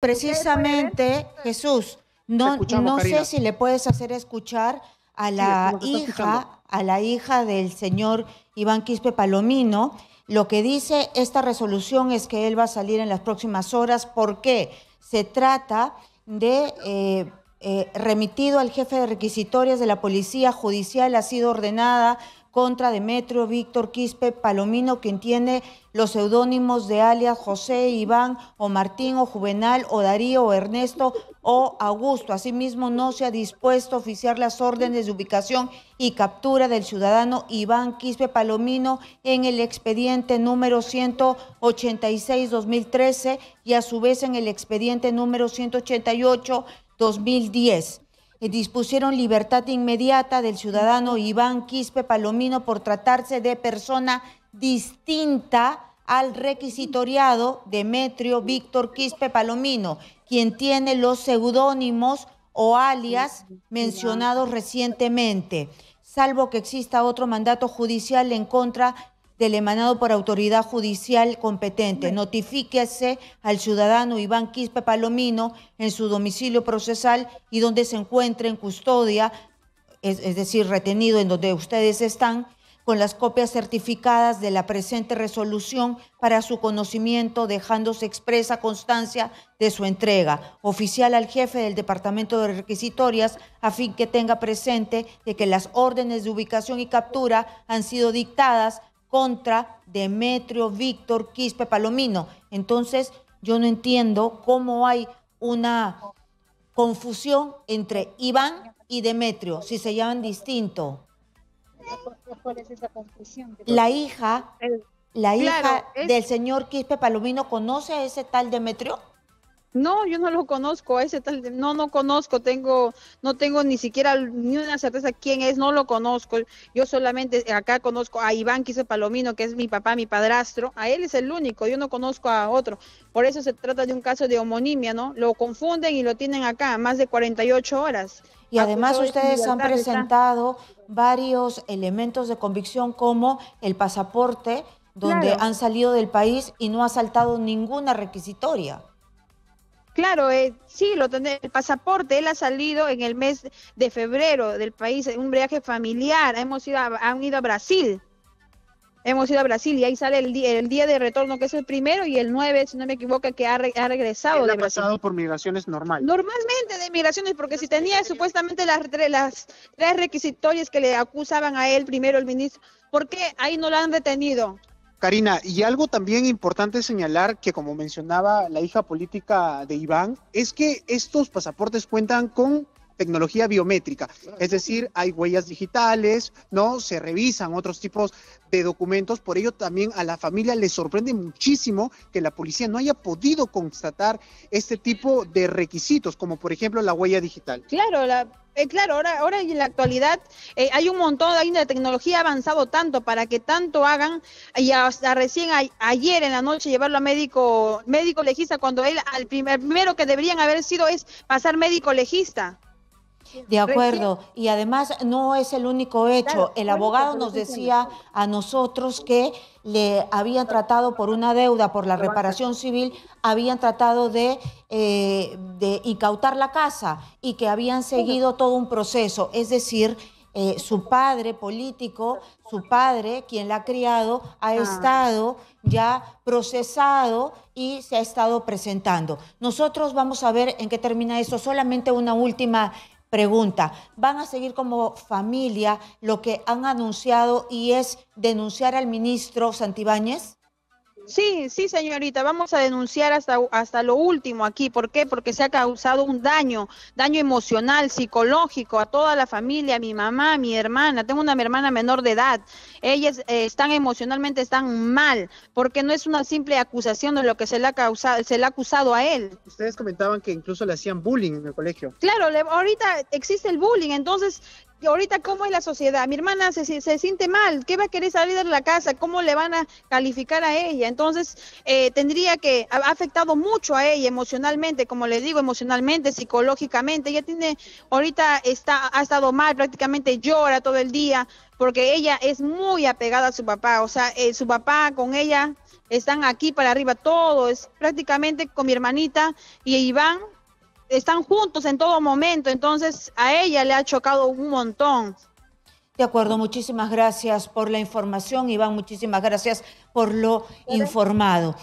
Precisamente, Jesús, no, sé si le puedes hacer escuchar a la hija, a la hija del señor Iván Quispe Palomino. Lo que dice esta resolución es que él va a salir en las próximas horas porque se trata de eh, eh, remitido al jefe de requisitorias de la Policía Judicial, ha sido ordenada contra Demetrio, Víctor, Quispe, Palomino, quien tiene los seudónimos de alias José, Iván o Martín o Juvenal o Darío o Ernesto o Augusto. Asimismo, no se ha dispuesto a oficiar las órdenes de ubicación y captura del ciudadano Iván Quispe Palomino en el expediente número 186-2013 y a su vez en el expediente número 188-2010 dispusieron libertad inmediata del ciudadano Iván Quispe Palomino por tratarse de persona distinta al requisitoriado Demetrio Víctor Quispe Palomino, quien tiene los seudónimos o alias mencionados recientemente, salvo que exista otro mandato judicial en contra del emanado por autoridad judicial competente. Notifíquese al ciudadano Iván Quispe Palomino en su domicilio procesal y donde se encuentre en custodia, es, decir, retenido en donde ustedes están, con las copias certificadas de la presente resolución para su conocimiento, dejándose expresa constancia de su entrega oficial al jefe del Departamento de Requisitorias, a fin que tenga presente de que las órdenes de ubicación y captura han sido dictadas contra Demetrio Víctor Quispe Palomino. Entonces, yo no entiendo cómo hay una confusión entre Iván y Demetrio, si se llaman distinto. es esa confusión? La hija, la hija del señor Quispe Palomino conoce a ese tal Demetrio. No, yo no lo conozco, a ese tal, no, no conozco, tengo, no tengo ni siquiera ni una certeza quién es, no lo conozco. Yo solamente acá conozco a Iván Quise Palomino, que es mi papá, mi padrastro, a él es el único, yo no conozco a otro. Por eso se trata de un caso de homonimia, ¿no? Lo confunden y lo tienen acá, más de 48 horas. Y además ustedes han presentado varios elementos de convicción como el pasaporte, donde han salido del país y no ha saltado ninguna requisitoria. Claro, eh, sí, lo el pasaporte. Él ha salido en el mes de febrero del país, un viaje familiar. Hemos ido a, han ido a Brasil. Hemos ido a Brasil y ahí sale el, día, el día de retorno, que es el primero, y el 9, si no me equivoco, que ha, regresado ha regresado. por migraciones normal. Normalmente de migraciones, porque si tenía supuestamente las, tres requisitorias que le acusaban a él, primero el ministro, ¿por qué ahí no lo han detenido? Karina, y algo también importante señalar que, como mencionaba la hija política de Iván, es que estos pasaportes cuentan con tecnología biométrica, es decir, hay huellas digitales, ¿no? Se revisan otros tipos de documentos, por ello también a la familia le sorprende muchísimo que la policía no haya podido constatar este tipo de requisitos, como por ejemplo la huella digital. Claro, la, eh, claro, ahora, ahora en la actualidad eh, hay un montón, de tecnología avanzado tanto para que tanto hagan, y hasta recién ayer en la noche llevarlo a médico, médico legista, cuando él, al primero que deberían haber sido es pasar médico legista. De acuerdo, y además no es el único hecho. el abogado nos decía a nosotros que le habían tratado por una deuda, por la reparación civil, habían tratado eh, de, incautar la casa y que habían seguido todo un proceso. Es decir, eh, su padre político, su padre, quien la ha criado, ha ah. estado ya procesado y se ha estado presentando. Nosotros vamos a ver en qué termina eso. Solamente una última Pregunta, ¿van a seguir como familia lo que han anunciado y es denunciar al ministro Santibáñez? Sí, sí, señorita, vamos a denunciar hasta, hasta lo último aquí. ¿Por qué? Porque se ha causado un daño, daño emocional, psicológico a toda la familia, a mi mamá, a mi hermana. Tengo una hermana menor de edad. Ellas eh, están emocionalmente, están mal, porque no es una simple acusación de lo que se le ha, causado, se le ha acusado a él. Ustedes comentaban que incluso le hacían bullying en el colegio. Claro, ahorita existe el bullying, entonces y ahorita cómo es la sociedad. Mi hermana se, siente mal, ¿qué va a querer salir de la casa? ¿Cómo le van a calificar a ella? Entonces, eh, tendría que, ha afectado mucho a ella emocionalmente, como le digo, emocionalmente, psicológicamente. Ella tiene, ahorita está, ha estado mal, prácticamente llora todo el día, porque ella es muy apegada a su papá, o sea, eh, su papá con ella están aquí para arriba todos, prácticamente con mi hermanita y Iván están juntos en todo momento, entonces a ella le ha chocado un montón. De acuerdo, muchísimas gracias por la información, Iván, muchísimas gracias por lo informado.